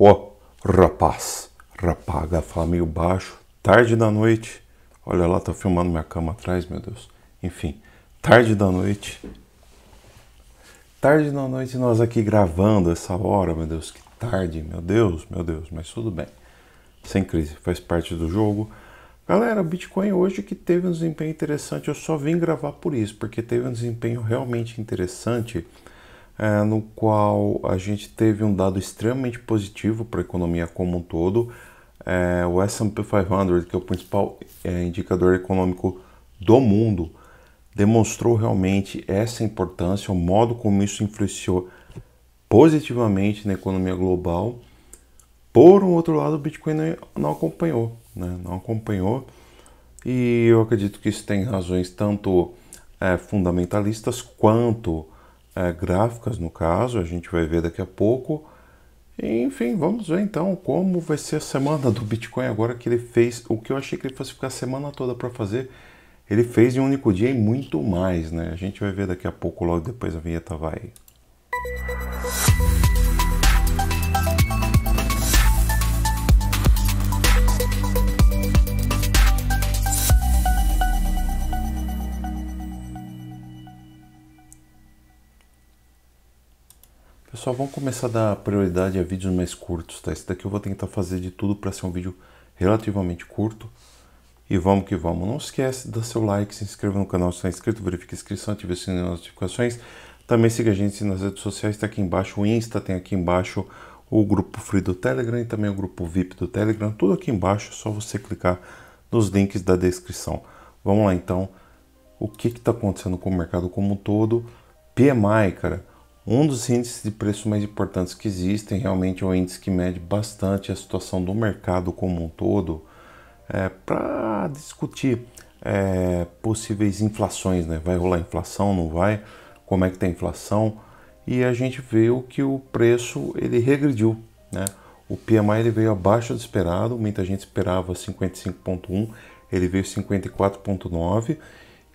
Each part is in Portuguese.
Ó, oh, rapaz, rapaga, fala meio baixo. Tarde da noite. Olha lá, tá filmando minha cama atrás, meu Deus. Enfim, tarde da noite. Tarde da noite nós aqui gravando essa hora, meu Deus, que tarde, meu Deus, meu Deus, mas tudo bem. Sem crise, faz parte do jogo. Galera, o Bitcoin hoje que teve um desempenho interessante, eu só vim gravar por isso, porque teve um desempenho realmente interessante é, no qual a gente teve um dado extremamente positivo para a economia como um todo. É, o S&P 500, que é o principal é, indicador econômico do mundo, demonstrou realmente essa importância, o modo como isso influenciou positivamente na economia global. Por um outro lado, o Bitcoin não acompanhou, né? não acompanhou, e eu acredito que isso tem razões tanto é, fundamentalistas quanto é, gráficas, no caso, a gente vai ver daqui a pouco. Enfim, vamos ver então como vai ser a semana do Bitcoin agora que ele fez. O que eu achei que ele fosse ficar a semana toda para fazer, ele fez em um único dia e muito mais, né? A gente vai ver daqui a pouco, logo depois a vinheta vai. Música Pessoal, vamos começar a dar prioridade a vídeos mais curtos, tá? Esse daqui eu vou tentar fazer de tudo para ser um vídeo relativamente curto. E vamos que vamos. Não esquece, dar seu like, se inscreva no canal se não é inscrito, verifique a inscrição, ative o sininho das notificações. Também siga a gente nas redes sociais, está aqui embaixo o Insta, tem aqui embaixo o grupo Free do Telegram e também o grupo VIP do Telegram. Tudo aqui embaixo, é só você clicar nos links da descrição. Vamos lá então, o que está acontecendo com o mercado como um todo? PMI, cara. Um dos índices de preço mais importantes que existem realmente é um índice que mede bastante a situação do mercado como um todo é, para discutir é, possíveis inflações, né? Vai rolar inflação, não vai? Como é que está a inflação? E a gente viu que o preço ele regrediu, né? O PMI ele veio abaixo do esperado, muita gente esperava 55.1, ele veio 54.9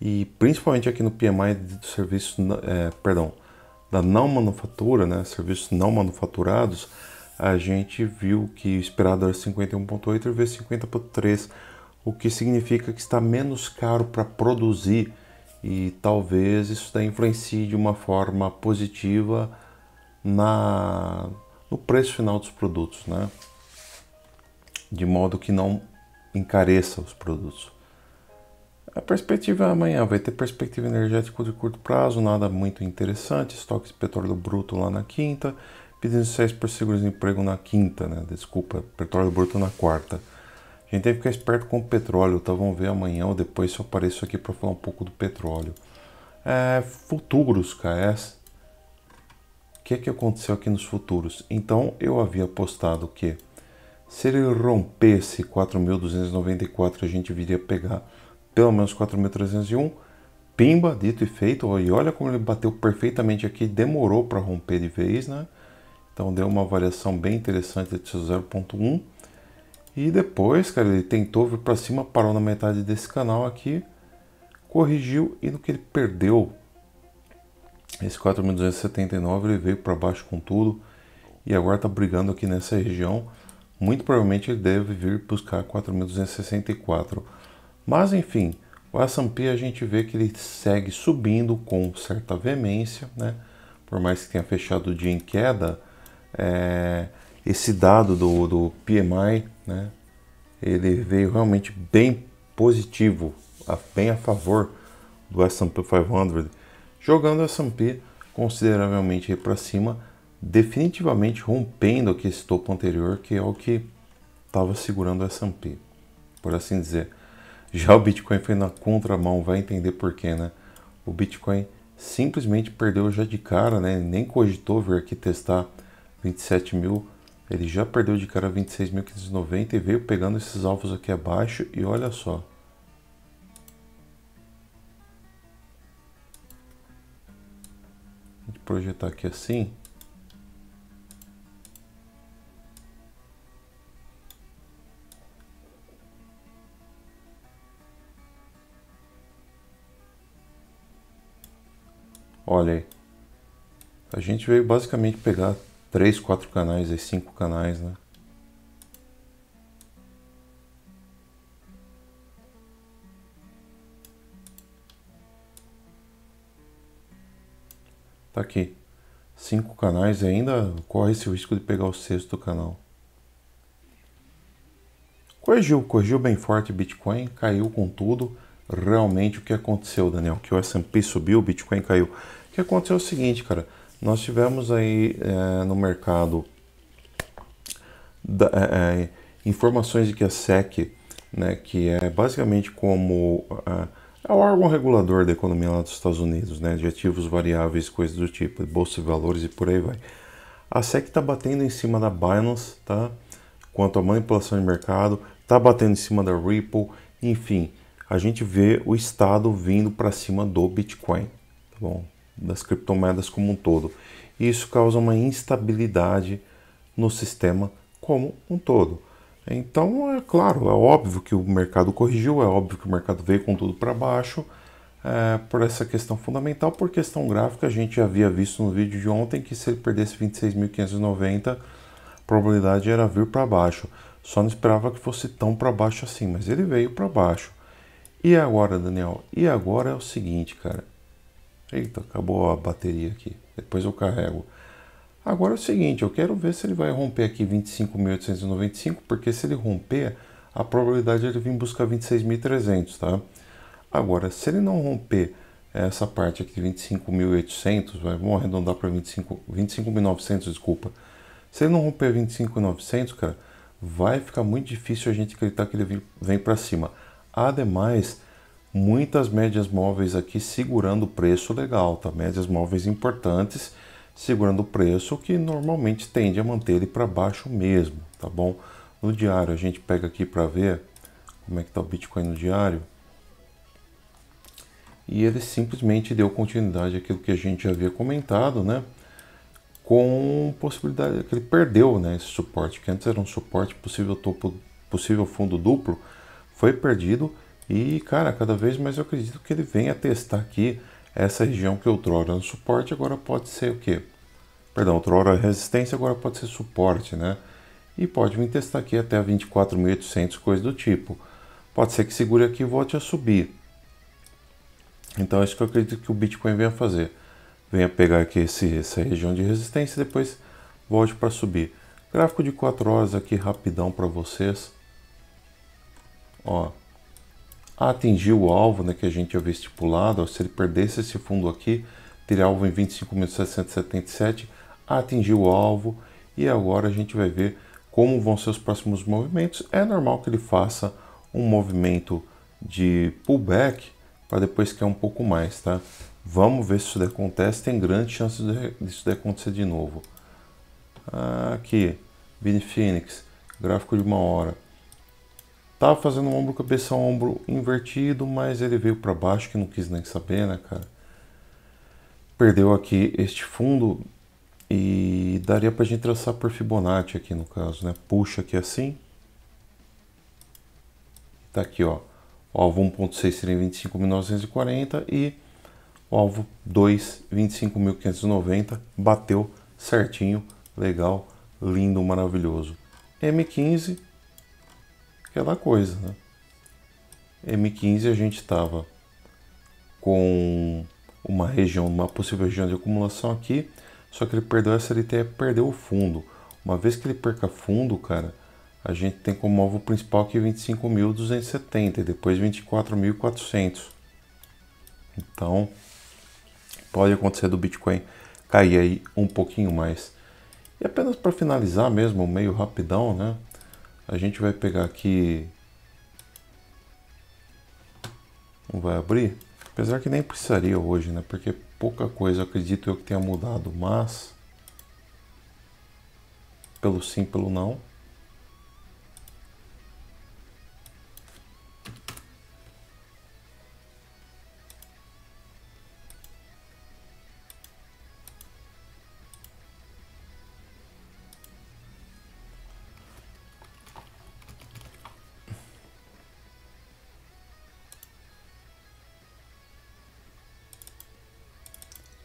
e principalmente aqui no PMI do serviço, é, perdão, da não manufatura, né, serviços não manufaturados, a gente viu que o esperado era 51,8 e 50,3, o que significa que está menos caro para produzir e talvez isso influencie de uma forma positiva na no preço final dos produtos, né? De modo que não encareça os produtos. A perspectiva é amanhã vai ter perspectiva energética de curto prazo, nada muito interessante, Estoque de petróleo bruto lá na quinta, pedindo 6 por seguros de emprego na quinta, né? Desculpa, petróleo bruto na quarta. A gente tem que ficar esperto com o petróleo, tá? Vamos ver amanhã ou depois se eu apareço aqui para falar um pouco do petróleo. É, futuros, KS. O que, é que aconteceu aqui nos futuros? Então, eu havia apostado que se ele rompesse 4.294, a gente viria pegar pelo menos 4.301. Pimba, dito e feito. e olha como ele bateu perfeitamente aqui. Demorou para romper de vez, né? Então deu uma variação bem interessante de 0.1. E depois, cara, ele tentou vir para cima, parou na metade desse canal aqui, corrigiu e no que ele perdeu esse 4.279, ele veio para baixo com tudo e agora está brigando aqui nessa região. Muito provavelmente ele deve vir buscar 4.264. Mas enfim, o S&P a gente vê que ele segue subindo com certa veemência, né? Por mais que tenha fechado o dia em queda, é... esse dado do, do PMI, né? Ele veio realmente bem positivo, bem a favor do S&P 500, jogando o S&P consideravelmente para cima, definitivamente rompendo aqui esse topo anterior, que é o que estava segurando o S&P, por assim dizer. Já o Bitcoin foi na contramão, vai entender porquê, né? O Bitcoin simplesmente perdeu já de cara, né? nem cogitou vir aqui testar 27 mil. Ele já perdeu de cara 26.590 e veio pegando esses alvos aqui abaixo. E olha só. projetar aqui assim. Olha aí. A gente veio basicamente pegar 3, 4 canais aí, 5 canais, né? Tá aqui. 5 canais ainda corre esse risco de pegar o sexto canal. Corrigiu, corrigiu bem forte Bitcoin, caiu com tudo realmente o que aconteceu, Daniel, que o S&P subiu, o Bitcoin caiu. O que aconteceu é o seguinte, cara, nós tivemos aí é, no mercado da, é, informações de que a SEC, né, que é basicamente como é o órgão regulador da economia lá dos Estados Unidos, né, de ativos variáveis, coisas do tipo, bolsa de valores e por aí vai. A SEC está batendo em cima da Binance, tá? Quanto à manipulação de mercado, está batendo em cima da Ripple, enfim, a gente vê o Estado vindo para cima do Bitcoin, tá bom? das criptomoedas como um todo. Isso causa uma instabilidade no sistema como um todo. Então, é claro, é óbvio que o mercado corrigiu, é óbvio que o mercado veio com tudo para baixo é, por essa questão fundamental. Por questão gráfica, a gente havia visto no vídeo de ontem que se ele perdesse 26.590, a probabilidade era vir para baixo. Só não esperava que fosse tão para baixo assim, mas ele veio para baixo. E agora, Daniel? E agora é o seguinte, cara. Eita, acabou a bateria aqui. Depois eu carrego. Agora é o seguinte, eu quero ver se ele vai romper aqui 25.895, porque se ele romper, a probabilidade é ele vir buscar 26.300, tá? Agora, se ele não romper essa parte aqui de 25.800, vamos arredondar para 25.900, 25 desculpa. Se ele não romper 25.900, cara, vai ficar muito difícil a gente acreditar que ele vem para cima. Ademais, muitas médias móveis aqui segurando o preço legal, tá? Médias móveis importantes segurando o preço que normalmente tende a manter ele para baixo mesmo, tá bom? No diário a gente pega aqui para ver como é que tá o Bitcoin no diário. E ele simplesmente deu continuidade àquilo que a gente já havia comentado, né? Com possibilidade que ele perdeu, né, esse suporte que antes era um suporte possível topo, possível fundo duplo, foi perdido e, cara, cada vez mais eu acredito que ele venha testar aqui essa região que outrora no suporte, agora pode ser o quê? Perdão, outrora é resistência, agora pode ser suporte, né? E pode vir testar aqui até 24.800, coisa do tipo. Pode ser que segure aqui e volte a subir. Então é isso que eu acredito que o Bitcoin venha fazer. Venha pegar aqui esse, essa região de resistência e depois volte para subir. Gráfico de 4 horas aqui rapidão para vocês. Ó, atingiu o alvo né, que a gente havia estipulado. Ó, se ele perdesse esse fundo aqui, teria alvo em 25.677. Atingiu o alvo. E agora a gente vai ver como vão ser os próximos movimentos. É normal que ele faça um movimento de pullback para depois cair um pouco mais, tá? Vamos ver se isso acontece. Tem grande chance disso acontecer de novo. Aqui, Vini Phoenix, gráfico de uma hora. Tava fazendo ombro, cabeça, ombro invertido, mas ele veio para baixo que não quis nem saber, né, cara? Perdeu aqui este fundo e daria pra gente traçar por Fibonacci aqui no caso, né? Puxa aqui assim. Tá aqui, ó. O alvo 1.6 seria 25.940 e o alvo 2, 25.590. Bateu certinho, legal, lindo, maravilhoso. M15 aquela coisa, né? M15 a gente estava com uma região, uma possível região de acumulação aqui, só que ele perdeu essa LTE, perdeu o fundo. Uma vez que ele perca fundo, cara, a gente tem como alvo principal aqui 25.270 e depois 24.400. Então, pode acontecer do Bitcoin cair aí um pouquinho mais. E apenas para finalizar mesmo, meio rapidão, né? A gente vai pegar aqui... Não vai abrir? Apesar que nem precisaria hoje, né? Porque pouca coisa acredito eu que tenha mudado, mas... Pelo sim, pelo não...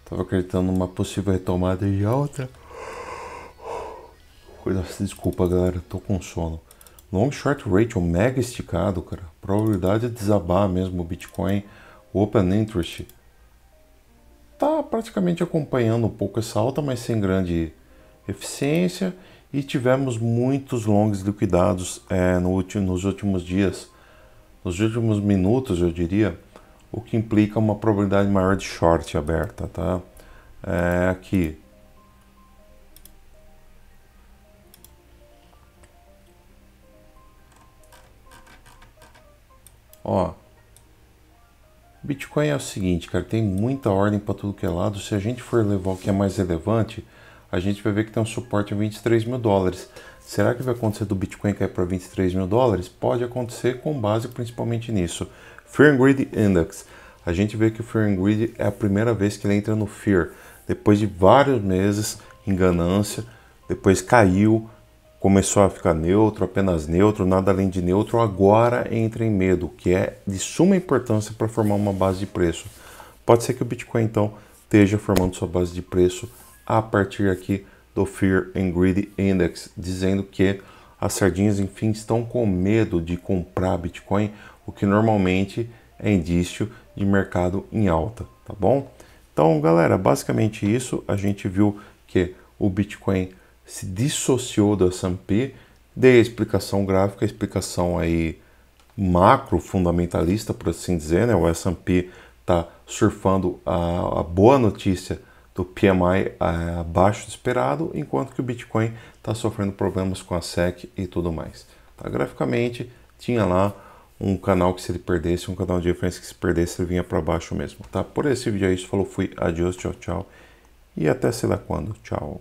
Tava acreditando numa possível retomada e alta. Nossa, assim, desculpa galera, tô com sono. Long short ratio mega esticado, cara. Probabilidade de desabar mesmo o Bitcoin. o Open interest tá praticamente acompanhando um pouco essa alta, mas sem grande eficiência. E tivemos muitos longs liquidados é, no último, nos últimos dias, nos últimos minutos, eu diria o que implica uma probabilidade maior de short aberta, tá? É aqui. Ó, Bitcoin é o seguinte, cara, tem muita ordem para tudo que é lado. Se a gente for levar o que é mais relevante, a gente vai ver que tem um suporte a 23 mil dólares. Será que vai acontecer do Bitcoin cair para 23 mil dólares? Pode acontecer com base principalmente nisso. Fear and Greed Index. A gente vê que o Fear and Greed é a primeira vez que ele entra no Fear. Depois de vários meses em ganância, depois caiu, começou a ficar neutro, apenas neutro, nada além de neutro, agora entra em medo, que é de suma importância para formar uma base de preço. Pode ser que o Bitcoin então esteja formando sua base de preço a partir aqui do Fear and Greed Index, dizendo que as sardinhas enfim estão com medo de comprar Bitcoin o que normalmente é indício de mercado em alta, tá bom? Então, galera, basicamente isso, a gente viu que o Bitcoin se dissociou da S&P, dei a explicação gráfica, a explicação aí macro fundamentalista, por assim dizer, né? O S&P tá surfando a, a, boa notícia do PMI é, abaixo do esperado, enquanto que o Bitcoin está sofrendo problemas com a SEC e tudo mais. Tá? Graficamente, tinha lá um canal que se ele perdesse, um canal de referência que se perdesse, ele vinha para baixo mesmo, tá? Por esse vídeo é isso, falou, fui, adiós, tchau, tchau. E até sei lá quando, tchau.